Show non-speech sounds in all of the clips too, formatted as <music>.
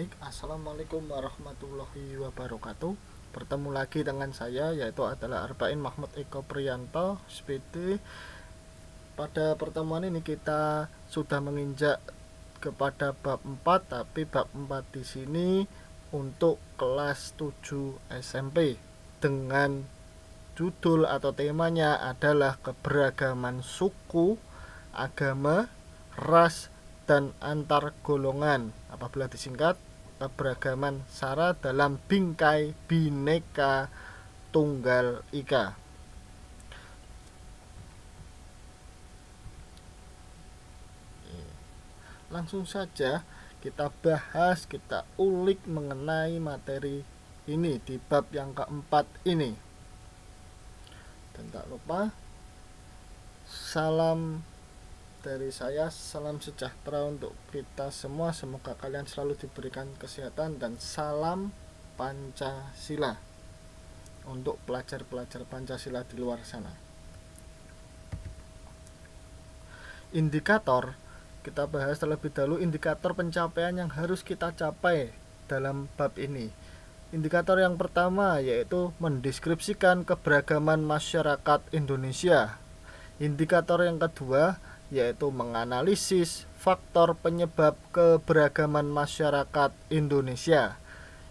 Baik, Assalamualaikum warahmatullahi wabarakatuh Bertemu lagi dengan saya yaitu adalah Arbain Mahmud Eko Priyanto SPT Pada pertemuan ini kita sudah menginjak kepada bab 4 Tapi bab 4 di sini untuk kelas 7 SMP Dengan judul atau temanya adalah keberagaman suku, agama, ras, dan antar golongan apabila disingkat keberagaman sara dalam bingkai bineka tunggal ika. Langsung saja kita bahas, kita ulik mengenai materi ini di bab yang keempat ini. Dan tak lupa salam dari saya, salam sejahtera untuk kita semua. Semoga kalian selalu diberikan kesehatan dan salam Pancasila untuk pelajar-pelajar Pancasila di luar sana. Indikator kita bahas terlebih dahulu indikator pencapaian yang harus kita capai dalam bab ini. Indikator yang pertama yaitu mendeskripsikan keberagaman masyarakat Indonesia. Indikator yang kedua yaitu menganalisis faktor penyebab keberagaman masyarakat Indonesia.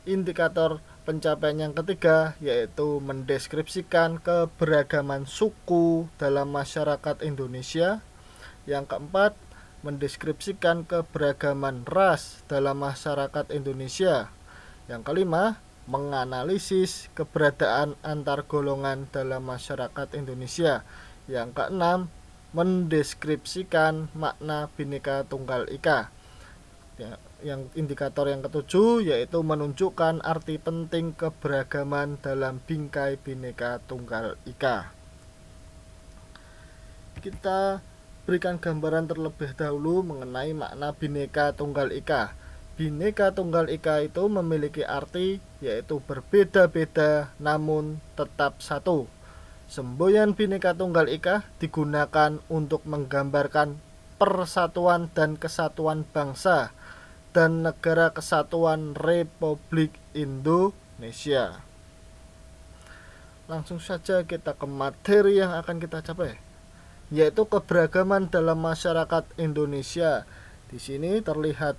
Indikator pencapaian yang ketiga yaitu mendeskripsikan keberagaman suku dalam masyarakat Indonesia. Yang keempat, mendeskripsikan keberagaman ras dalam masyarakat Indonesia. Yang kelima, menganalisis keberadaan antar golongan dalam masyarakat Indonesia. Yang keenam, mendeskripsikan makna bineka Tunggal Ika. Ya, yang indikator yang ketujuh yaitu menunjukkan arti penting keberagaman dalam bingkai bineka Tunggal Ika. Kita berikan gambaran terlebih dahulu mengenai makna bineka Tunggal Ika. bineka Tunggal Ika itu memiliki arti yaitu berbeda-beda namun tetap satu. Semboyan Bhinneka Tunggal Ika digunakan untuk menggambarkan persatuan dan kesatuan bangsa dan negara kesatuan Republik Indonesia. Langsung saja kita ke materi yang akan kita capai, yaitu keberagaman dalam masyarakat Indonesia. Di sini terlihat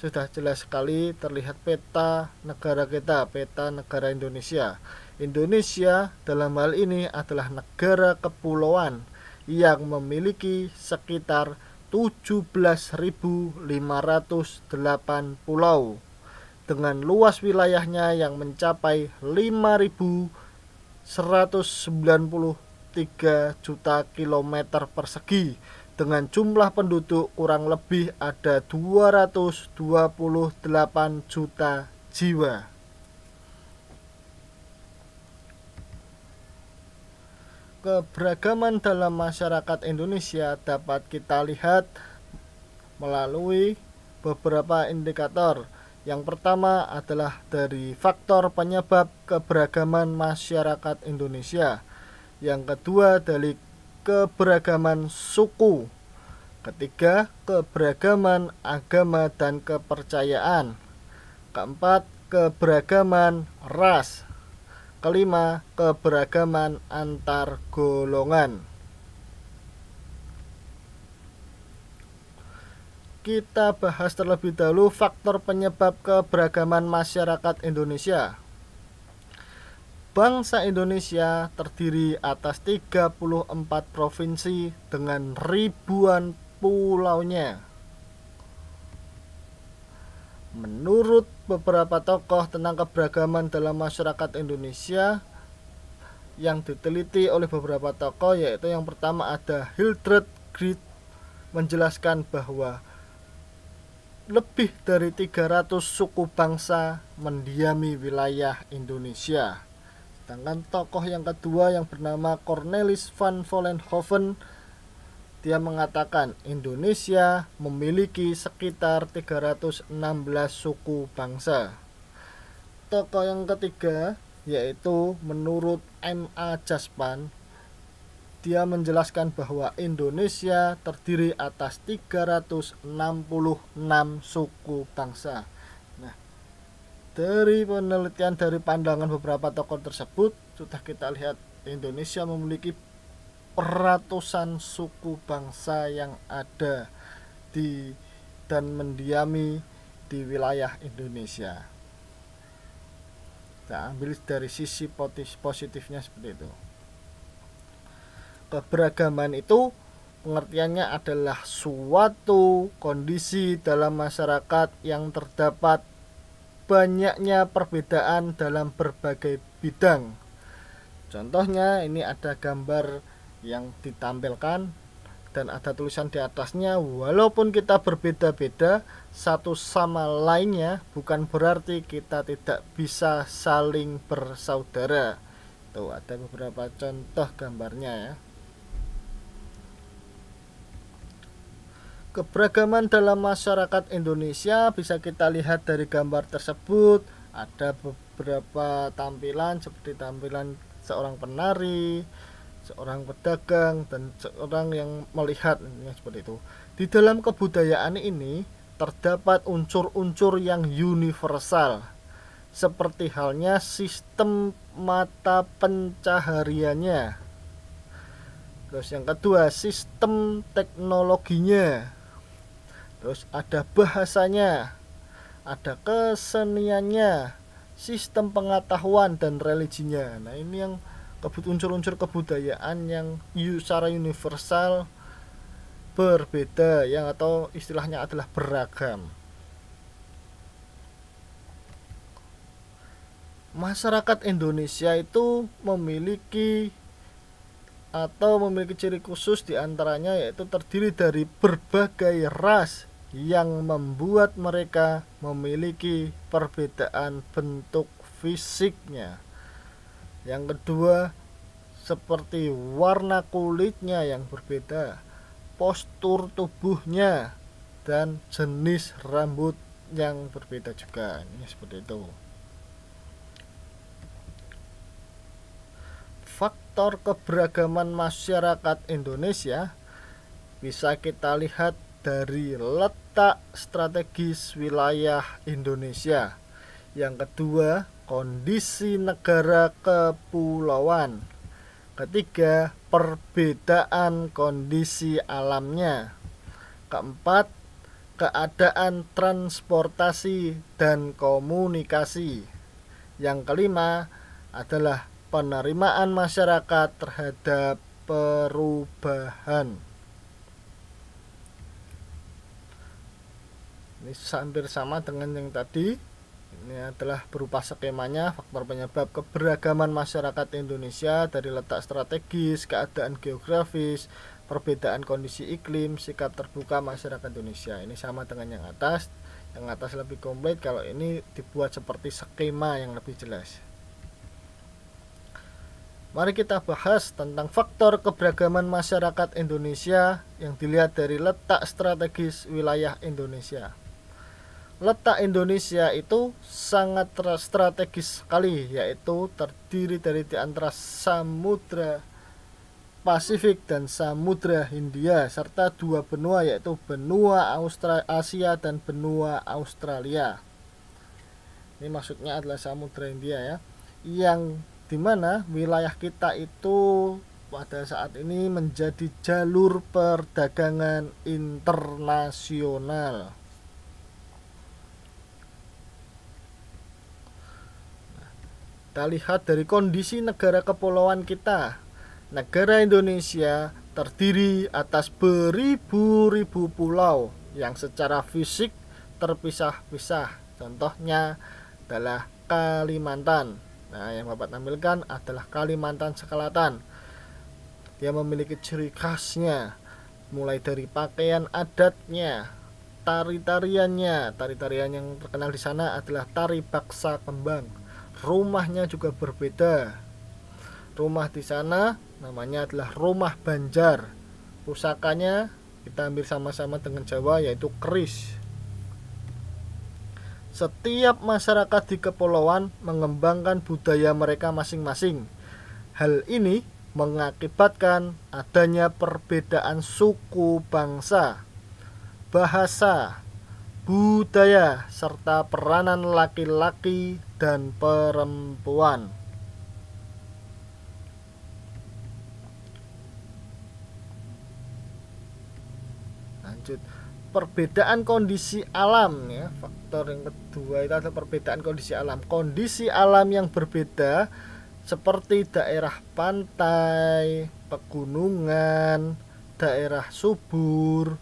sudah jelas sekali terlihat peta negara kita, peta negara Indonesia Indonesia dalam hal ini adalah negara kepulauan yang memiliki sekitar 17.508 pulau dengan luas wilayahnya yang mencapai 5.193 juta kilometer persegi dengan jumlah penduduk kurang lebih ada 228 juta jiwa. keberagaman dalam masyarakat Indonesia dapat kita lihat melalui beberapa indikator. Yang pertama adalah dari faktor penyebab keberagaman masyarakat Indonesia. Yang kedua dari keberagaman suku. Ketiga, keberagaman agama dan kepercayaan. Keempat, keberagaman ras. Kelima, keberagaman antar golongan. Kita bahas terlebih dahulu faktor penyebab keberagaman masyarakat Indonesia. Bangsa Indonesia terdiri atas 34 provinsi dengan ribuan pulaunya. Menurut beberapa tokoh tentang keberagaman dalam masyarakat Indonesia yang diteliti oleh beberapa tokoh yaitu yang pertama ada Hildred Grit menjelaskan bahwa lebih dari 300 suku bangsa mendiami wilayah Indonesia. Sedangkan tokoh yang kedua yang bernama Cornelis van Vollenhoven dia mengatakan Indonesia memiliki sekitar 316 suku bangsa. Tokoh yang ketiga yaitu menurut M.A. Jaspan dia menjelaskan bahwa Indonesia terdiri atas 366 suku bangsa. Nah, dari penelitian dari pandangan beberapa tokoh tersebut sudah kita lihat Indonesia memiliki peratusan suku bangsa yang ada di dan mendiami di wilayah Indonesia. Kita ambil dari sisi positifnya seperti itu. Keberagaman itu pengertiannya adalah suatu kondisi dalam masyarakat yang terdapat banyaknya perbedaan dalam berbagai bidang. Contohnya ini ada gambar yang ditampilkan dan ada tulisan di atasnya walaupun kita berbeda-beda satu sama lainnya bukan berarti kita tidak bisa saling bersaudara tuh ada beberapa contoh gambarnya ya keberagaman dalam masyarakat Indonesia bisa kita lihat dari gambar tersebut ada beberapa tampilan seperti tampilan seorang penari seorang pedagang dan seorang yang melihat ya, seperti itu di dalam kebudayaan ini terdapat unsur-unsur yang universal seperti halnya sistem mata pencahariannya terus yang kedua sistem teknologinya terus ada bahasanya ada keseniannya sistem pengetahuan dan religinya nah ini yang kebut unsur-unsur kebudayaan yang secara universal berbeda yang atau istilahnya adalah beragam masyarakat Indonesia itu memiliki atau memiliki ciri khusus diantaranya yaitu terdiri dari berbagai ras yang membuat mereka memiliki perbedaan bentuk fisiknya yang kedua seperti warna kulitnya yang berbeda postur tubuhnya dan jenis rambut yang berbeda juga ini seperti itu faktor keberagaman masyarakat Indonesia bisa kita lihat dari letak strategis wilayah Indonesia. Yang kedua, kondisi negara kepulauan. Ketiga, perbedaan kondisi alamnya. Keempat, keadaan transportasi dan komunikasi. Yang kelima adalah penerimaan masyarakat terhadap perubahan. Ini hampir sama dengan yang tadi. Ini adalah berupa skemanya faktor penyebab keberagaman masyarakat Indonesia dari letak strategis, keadaan geografis, perbedaan kondisi iklim, sikap terbuka masyarakat Indonesia. Ini sama dengan yang atas. Yang atas lebih komplit kalau ini dibuat seperti skema yang lebih jelas. Mari kita bahas tentang faktor keberagaman masyarakat Indonesia yang dilihat dari letak strategis wilayah Indonesia letak Indonesia itu sangat strategis sekali yaitu terdiri dari di antara samudra Pasifik dan Samudra Hindia serta dua benua yaitu benua Austra Asia dan benua Australia. Ini maksudnya adalah Samudra Hindia ya. Yang dimana wilayah kita itu pada saat ini menjadi jalur perdagangan internasional. kita lihat dari kondisi negara kepulauan kita. Negara Indonesia terdiri atas beribu-ribu pulau yang secara fisik terpisah-pisah. Contohnya adalah Kalimantan. Nah, yang Bapak tampilkan adalah Kalimantan Selatan. Dia memiliki ciri khasnya, mulai dari pakaian adatnya, tari-tariannya. Tari-tarian yang terkenal di sana adalah tari baksa kembang rumahnya juga berbeda. Rumah di sana namanya adalah rumah Banjar. Pusakanya kita ambil sama-sama dengan Jawa yaitu keris. Setiap masyarakat di kepulauan mengembangkan budaya mereka masing-masing. Hal ini mengakibatkan adanya perbedaan suku, bangsa, bahasa, budaya, serta peranan laki-laki dan perempuan. Lanjut, perbedaan kondisi alam ya. Faktor yang kedua itu adalah perbedaan kondisi alam. Kondisi alam yang berbeda seperti daerah pantai, pegunungan, daerah subur,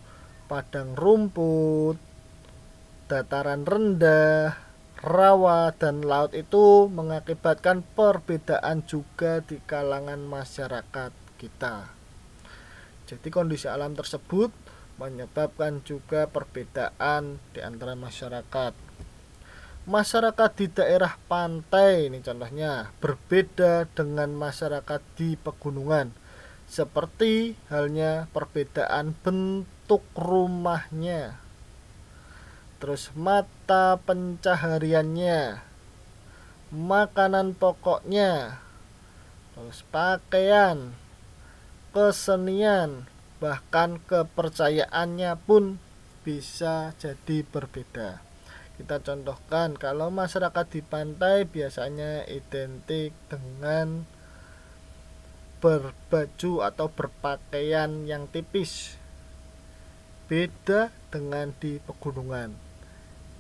padang rumput, dataran rendah, rawa, dan laut itu mengakibatkan perbedaan juga di kalangan masyarakat kita. Jadi kondisi alam tersebut menyebabkan juga perbedaan di antara masyarakat. Masyarakat di daerah pantai ini contohnya berbeda dengan masyarakat di pegunungan. Seperti halnya perbedaan bentuk rumahnya terus mata pencahariannya, makanan pokoknya, terus pakaian, kesenian, bahkan kepercayaannya pun bisa jadi berbeda. Kita contohkan kalau masyarakat di pantai biasanya identik dengan berbaju atau berpakaian yang tipis. Beda dengan di pegunungan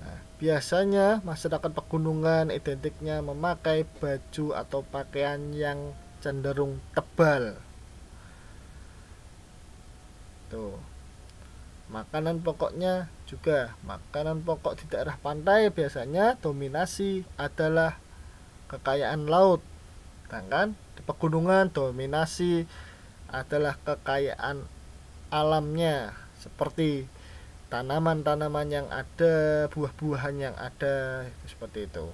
Nah, biasanya masyarakat pegunungan identiknya memakai baju atau pakaian yang cenderung tebal. Tuh. Makanan pokoknya juga makanan pokok di daerah pantai biasanya dominasi adalah kekayaan laut. Nah, kan di pegunungan dominasi adalah kekayaan alamnya seperti tanaman-tanaman yang ada buah-buahan yang ada seperti itu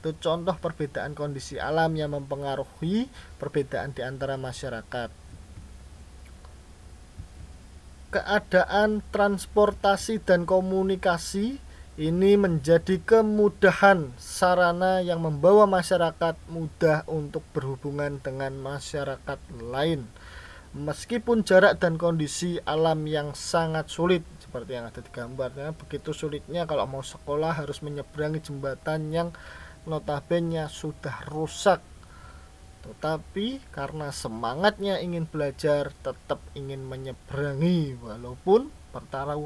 itu contoh perbedaan kondisi alam yang mempengaruhi perbedaan di antara masyarakat keadaan transportasi dan komunikasi ini menjadi kemudahan sarana yang membawa masyarakat mudah untuk berhubungan dengan masyarakat lain meskipun jarak dan kondisi alam yang sangat sulit seperti yang ada di gambarnya begitu sulitnya kalau mau sekolah harus menyeberangi jembatan yang notabene sudah rusak tetapi karena semangatnya ingin belajar tetap ingin menyeberangi walaupun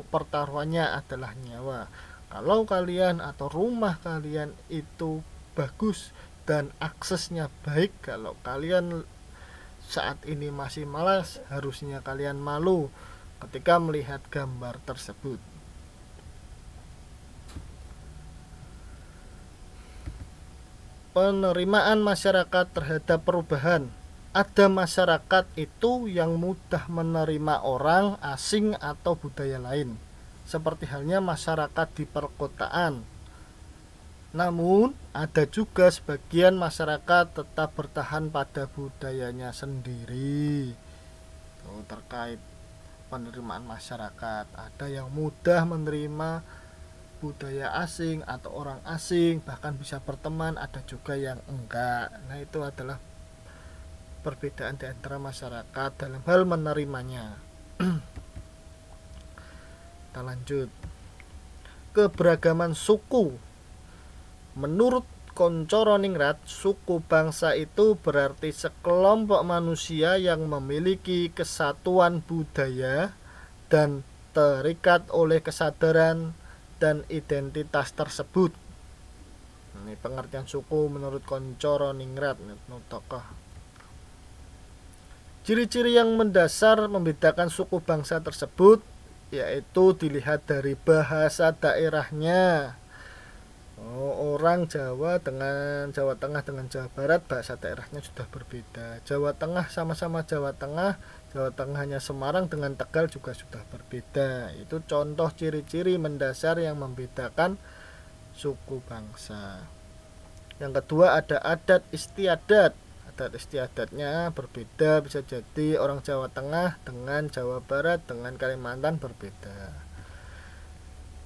pertaruhannya adalah nyawa kalau kalian atau rumah kalian itu bagus dan aksesnya baik kalau kalian saat ini masih malas, harusnya kalian malu ketika melihat gambar tersebut. Penerimaan masyarakat terhadap perubahan ada masyarakat itu yang mudah menerima orang asing atau budaya lain, seperti halnya masyarakat di perkotaan namun, ada juga sebagian masyarakat tetap bertahan pada budayanya sendiri. Tuh, terkait penerimaan masyarakat, ada yang mudah menerima budaya asing atau orang asing, bahkan bisa berteman, ada juga yang enggak. Nah, itu adalah perbedaan di antara masyarakat dalam hal menerimanya. <clears throat> Kita lanjut. Keberagaman suku Menurut Konco Roningrat, suku bangsa itu berarti sekelompok manusia yang memiliki kesatuan budaya dan terikat oleh kesadaran dan identitas tersebut. Ini pengertian suku menurut Konco Roningrat, tokoh. Ciri-ciri yang mendasar membedakan suku bangsa tersebut yaitu dilihat dari bahasa daerahnya, Oh, orang Jawa dengan Jawa Tengah dengan Jawa Barat bahasa daerahnya sudah berbeda. Jawa Tengah sama-sama Jawa Tengah, Jawa Tengahnya Semarang dengan Tegal juga sudah berbeda. Itu contoh ciri-ciri mendasar yang membedakan suku bangsa. Yang kedua ada adat istiadat. Adat istiadatnya berbeda bisa jadi orang Jawa Tengah dengan Jawa Barat dengan Kalimantan berbeda.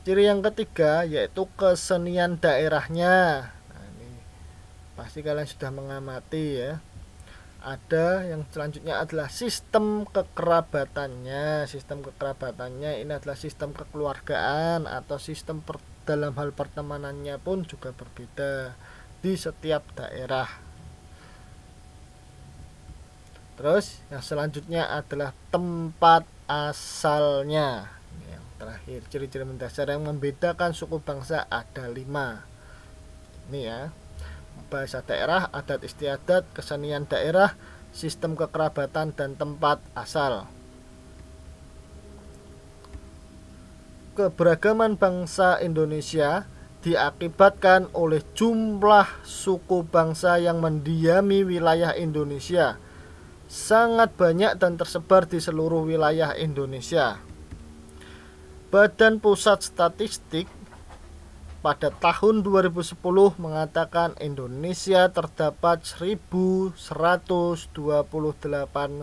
Ciri yang ketiga yaitu kesenian daerahnya. Nah, ini pasti kalian sudah mengamati ya. Ada yang selanjutnya adalah sistem kekerabatannya. Sistem kekerabatannya ini adalah sistem kekeluargaan atau sistem per, dalam hal pertemanannya pun juga berbeda di setiap daerah. Terus yang selanjutnya adalah tempat asalnya terakhir ciri-ciri mendasar yang membedakan suku bangsa ada lima ini ya bahasa daerah adat istiadat kesenian daerah sistem kekerabatan dan tempat asal keberagaman bangsa Indonesia diakibatkan oleh jumlah suku bangsa yang mendiami wilayah Indonesia sangat banyak dan tersebar di seluruh wilayah Indonesia. Badan Pusat Statistik pada tahun 2010 mengatakan Indonesia terdapat 1128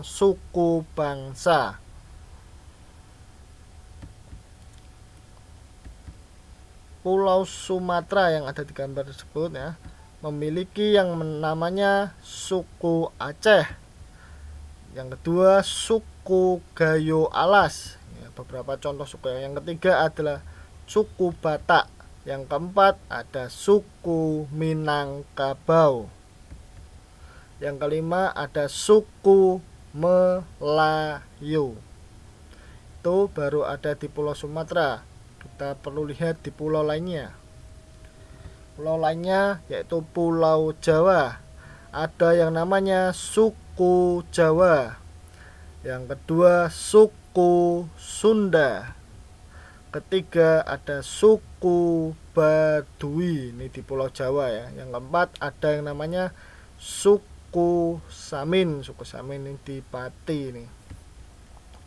suku bangsa. Pulau Sumatera yang ada di gambar tersebut ya memiliki yang namanya suku Aceh. Yang kedua suku Gayo Alas beberapa contoh suku yang ketiga adalah suku Batak yang keempat ada suku Minangkabau yang kelima ada suku Melayu itu baru ada di Pulau Sumatera kita perlu lihat di pulau lainnya pulau lainnya yaitu Pulau Jawa ada yang namanya suku Jawa yang kedua suku suku Sunda. Ketiga ada suku Badui ini di Pulau Jawa ya. Yang keempat ada yang namanya suku Samin, suku Samin ini di Pati ini.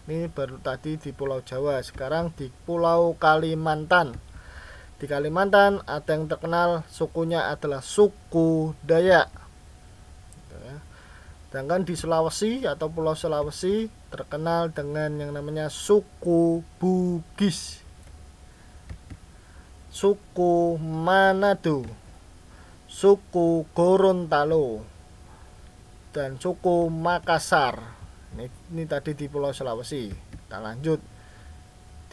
Ini baru tadi di Pulau Jawa, sekarang di Pulau Kalimantan. Di Kalimantan ada yang terkenal sukunya adalah suku Dayak. Gitu ya. Sedangkan di Sulawesi atau Pulau Sulawesi terkenal dengan yang namanya suku Bugis suku Manado suku Gorontalo dan suku Makassar ini, ini tadi di Pulau Sulawesi kita lanjut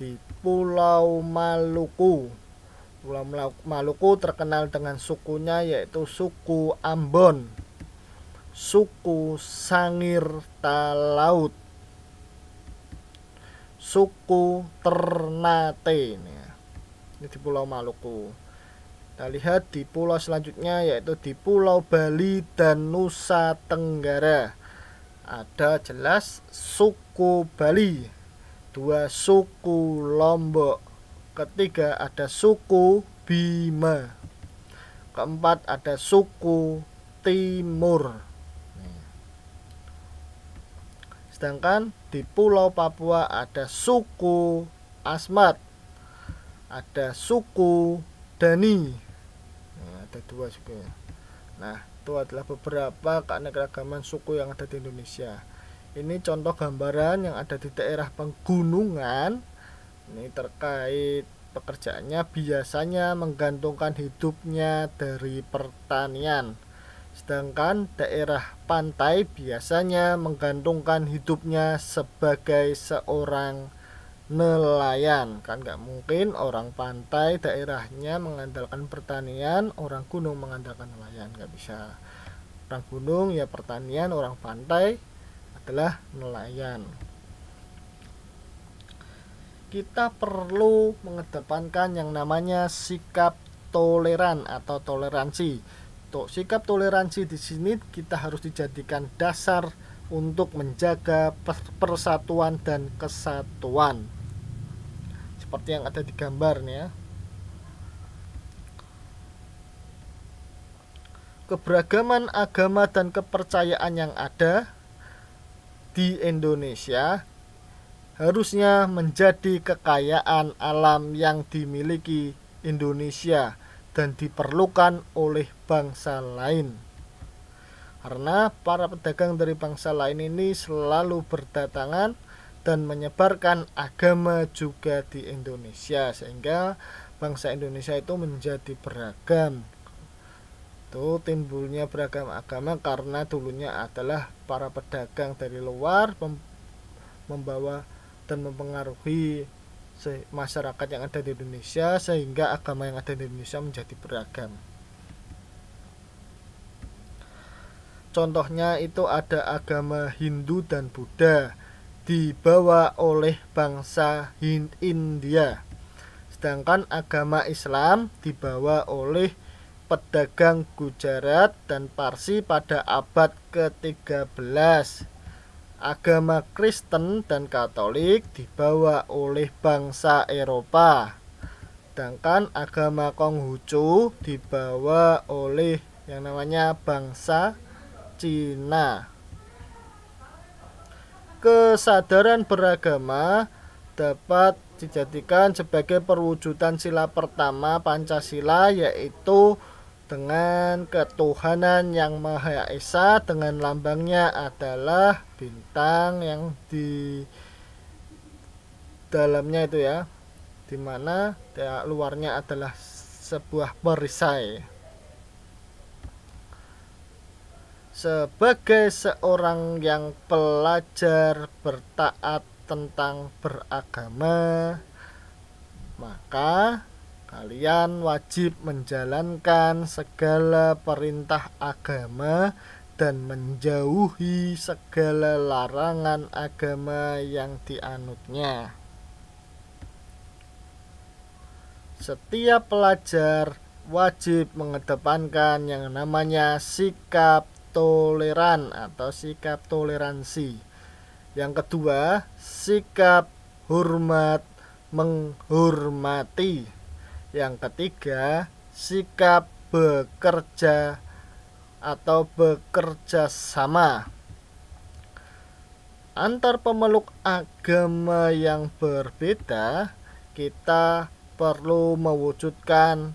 di Pulau Maluku Pulau Maluku terkenal dengan sukunya yaitu suku Ambon suku Sangir Talaut suku Ternate ini, ya. ini di Pulau Maluku kita lihat di pulau selanjutnya yaitu di Pulau Bali dan Nusa Tenggara ada jelas suku Bali dua suku Lombok ketiga ada suku Bima keempat ada suku Timur sedangkan di Pulau Papua ada suku Asmat, ada suku Dani, nah, ada dua suku. Nah, itu adalah beberapa keanekaragaman suku yang ada di Indonesia. Ini contoh gambaran yang ada di daerah pegunungan. Ini terkait pekerjaannya biasanya menggantungkan hidupnya dari pertanian. Sedangkan daerah pantai biasanya menggantungkan hidupnya sebagai seorang nelayan. Kan nggak mungkin orang pantai daerahnya mengandalkan pertanian, orang gunung mengandalkan nelayan. Nggak bisa. Orang gunung ya pertanian, orang pantai adalah nelayan. Kita perlu mengedepankan yang namanya sikap toleran atau toleransi untuk sikap toleransi di sini kita harus dijadikan dasar untuk menjaga persatuan dan kesatuan. Seperti yang ada di gambar nih ya. Keberagaman agama dan kepercayaan yang ada di Indonesia harusnya menjadi kekayaan alam yang dimiliki Indonesia dan diperlukan oleh bangsa lain. Karena para pedagang dari bangsa lain ini selalu berdatangan dan menyebarkan agama juga di Indonesia sehingga bangsa Indonesia itu menjadi beragam. Itu timbulnya beragam agama karena dulunya adalah para pedagang dari luar membawa dan mempengaruhi masyarakat yang ada di Indonesia sehingga agama yang ada di Indonesia menjadi beragam. Contohnya itu ada agama Hindu dan Buddha dibawa oleh bangsa Hind India. Sedangkan agama Islam dibawa oleh pedagang Gujarat dan Parsi pada abad ke-13 agama Kristen dan Katolik dibawa oleh bangsa Eropa. Sedangkan agama Konghucu dibawa oleh yang namanya bangsa Cina. Kesadaran beragama dapat dijadikan sebagai perwujudan sila pertama Pancasila yaitu dengan ketuhanan yang Maha Esa dengan lambangnya adalah bintang yang di dalamnya itu ya dimana luarnya adalah sebuah perisai sebagai seorang yang pelajar bertaat tentang beragama maka Kalian wajib menjalankan segala perintah agama dan menjauhi segala larangan agama yang dianutnya. Setiap pelajar wajib mengedepankan yang namanya sikap toleran atau sikap toleransi. Yang kedua, sikap hormat menghormati yang ketiga, sikap bekerja atau bekerja sama antar pemeluk agama yang berbeda, kita perlu mewujudkan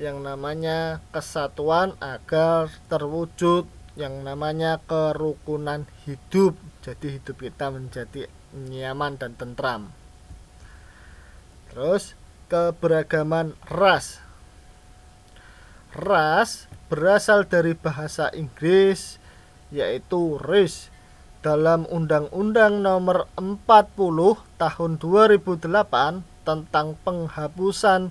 yang namanya kesatuan agar terwujud yang namanya kerukunan hidup. Jadi hidup kita menjadi nyaman dan tentram. Terus keberagaman ras. Ras berasal dari bahasa Inggris yaitu race dalam Undang-Undang Nomor 40 Tahun 2008 tentang penghapusan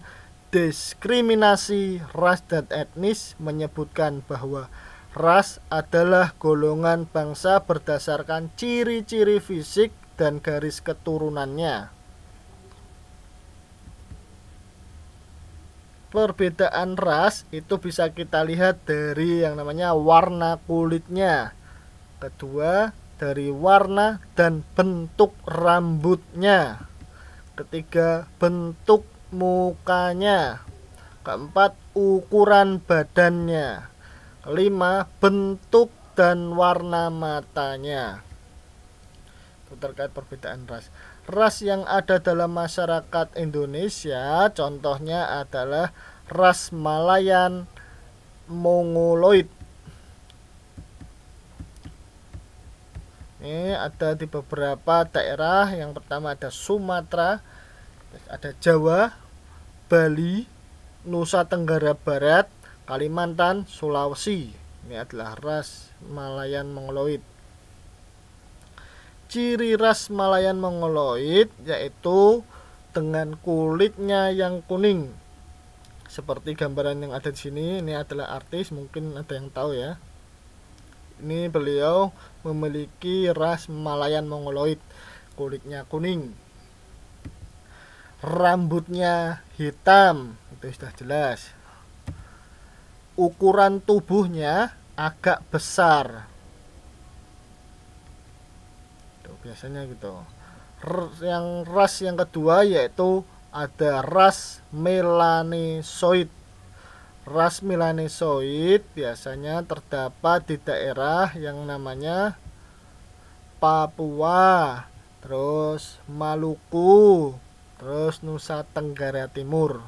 diskriminasi ras dan etnis menyebutkan bahwa ras adalah golongan bangsa berdasarkan ciri-ciri fisik dan garis keturunannya. perbedaan ras itu bisa kita lihat dari yang namanya warna kulitnya. Kedua, dari warna dan bentuk rambutnya. Ketiga, bentuk mukanya. Keempat, ukuran badannya. Kelima, bentuk dan warna matanya. Itu terkait perbedaan ras ras yang ada dalam masyarakat Indonesia contohnya adalah ras Malayan Mongoloid ini ada di beberapa daerah yang pertama ada Sumatera ada Jawa Bali Nusa Tenggara Barat Kalimantan Sulawesi ini adalah ras Malayan Mongoloid ciri ras Malayan mongoloid yaitu dengan kulitnya yang kuning seperti gambaran yang ada di sini ini adalah artis mungkin ada yang tahu ya ini beliau memiliki ras Malayan mongoloid kulitnya kuning rambutnya hitam itu sudah jelas ukuran tubuhnya agak besar biasanya gitu yang ras yang kedua yaitu ada ras Melanesoid. ras Melanesoid biasanya terdapat di daerah yang namanya Papua terus Maluku terus Nusa Tenggara Timur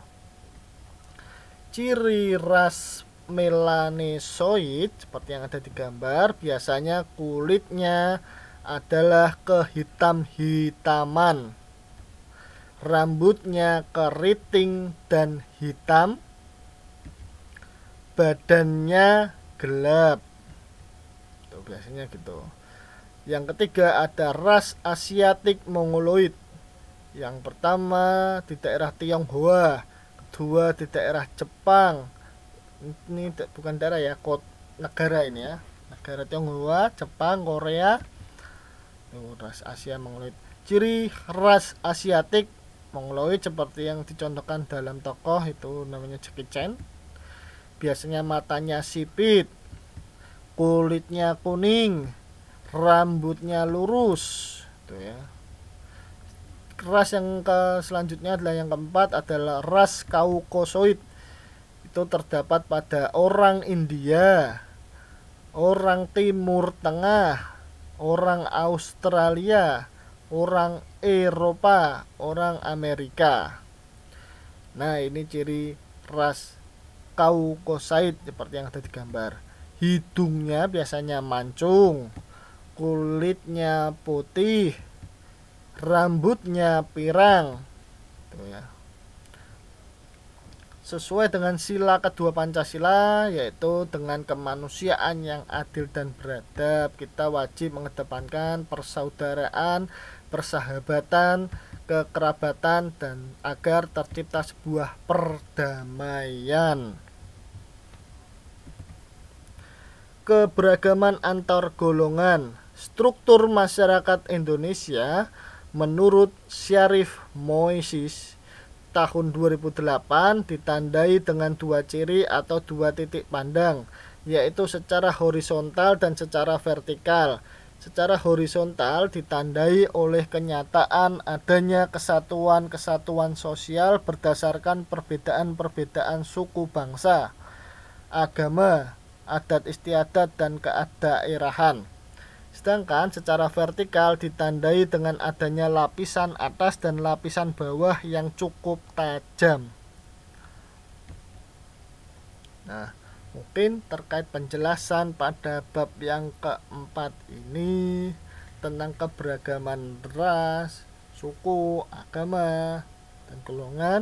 ciri ras Melanesoid seperti yang ada di gambar biasanya kulitnya adalah kehitam-hitaman. Rambutnya keriting dan hitam. Badannya gelap. Tuh, biasanya gitu. Yang ketiga ada ras asiatik mongoloid. Yang pertama di daerah Tionghoa, kedua di daerah Jepang. Ini bukan daerah ya, kota negara ini ya. Negara Tionghoa, Jepang, Korea, ras Asia mongoloid. Ciri ras Asiatik mongoloid seperti yang dicontohkan dalam tokoh itu namanya Jackie Chan. Biasanya matanya sipit, kulitnya kuning, rambutnya lurus, tuh gitu ya. Ras yang ke selanjutnya adalah yang keempat adalah ras Kaukosoid Itu terdapat pada orang India, orang Timur Tengah, orang Australia, orang Eropa, orang Amerika. Nah, ini ciri ras Kaukosaid seperti yang ada di gambar. Hidungnya biasanya mancung, kulitnya putih, rambutnya pirang. Tuh ya sesuai dengan sila kedua Pancasila yaitu dengan kemanusiaan yang adil dan beradab kita wajib mengedepankan persaudaraan, persahabatan, kekerabatan dan agar tercipta sebuah perdamaian. Keberagaman antar golongan struktur masyarakat Indonesia menurut Syarif Moisis tahun 2008 ditandai dengan dua ciri atau dua titik pandang, yaitu secara horizontal dan secara vertikal. Secara horizontal ditandai oleh kenyataan adanya kesatuan-kesatuan sosial berdasarkan perbedaan-perbedaan suku bangsa, agama, adat istiadat, dan keadaerahan Sedangkan secara vertikal ditandai dengan adanya lapisan atas dan lapisan bawah yang cukup tajam. Nah, mungkin terkait penjelasan pada bab yang keempat ini tentang keberagaman ras, suku, agama, dan golongan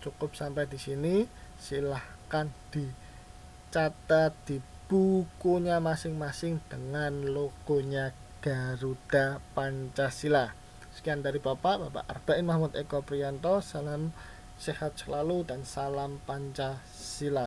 cukup sampai di sini. Silahkan dicatat di bukunya masing-masing dengan logonya Garuda Pancasila. Sekian dari Bapak, Bapak Arba'in Mahmud Eko Prianto. Salam sehat selalu dan salam Pancasila.